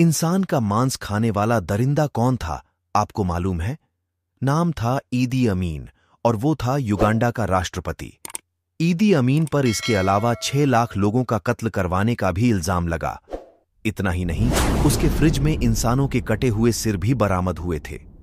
इंसान का मांस खाने वाला दरिंदा कौन था आपको मालूम है नाम था ईदी अमीन और वो था युगांडा का राष्ट्रपति ईदी अमीन पर इसके अलावा छह लाख लोगों का कत्ल करवाने का भी इल्जाम लगा इतना ही नहीं उसके फ्रिज में इंसानों के कटे हुए सिर भी बरामद हुए थे